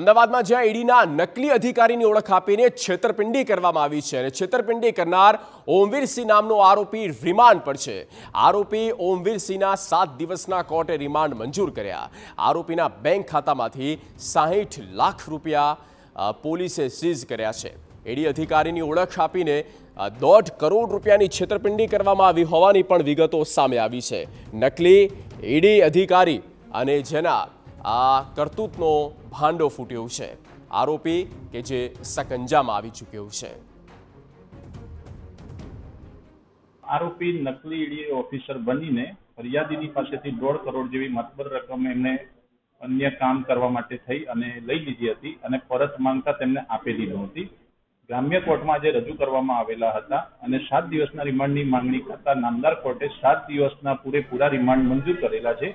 અમદાવાદમાં જ્યાં ઈડીના નકલી અધિકારીની ઓળખ આપીને છેતરપિંડી કરવામાં આવી છે અને છેતરપિંડી કરનાર ઓમવીરસિંહ નામનો આરોપી રિમાન્ડ પર છે આરોપી ઓમવીરસિંહના સાત દિવસના કોર્ટે રિમાન્ડ મંજૂર કર્યા આરોપીના બેંક ખાતામાંથી સાહીઠ લાખ રૂપિયા પોલીસે સીઝ કર્યા છે ઈડી અધિકારીની ઓળખ આપીને દોઢ કરોડ રૂપિયાની છેતરપિંડી કરવામાં આવી હોવાની પણ વિગતો સામે આવી છે નકલી ઈડી અધિકારી અને જેના આ કરતૂતનો ભાંડો ફૂટ્યો છે આરોપી કે જે સકંજામાં આવી ચૂક્યો છે આરોપી નકલી ઈડીએ ઓફિસર બનીને ફરિયાદીની પાસેથી દોઢ કરોડ જેવી મતબર રકમ એમને અન્ય કામ કરવા માટે થઈ અને લઈ લીધી હતી અને પરત માંગતા તેમને આપેલી નહોતી ગ્રામ્ય કોર્ટમાં આજે રજૂ કરવામાં આવેલા હતા અને સાત દિવસના રિમાન્ડની માંગણી કરતા નામદાર કોર્ટે સાત દિવસના પૂરેપૂરા રિમાન્ડ મંજૂર કરેલા છે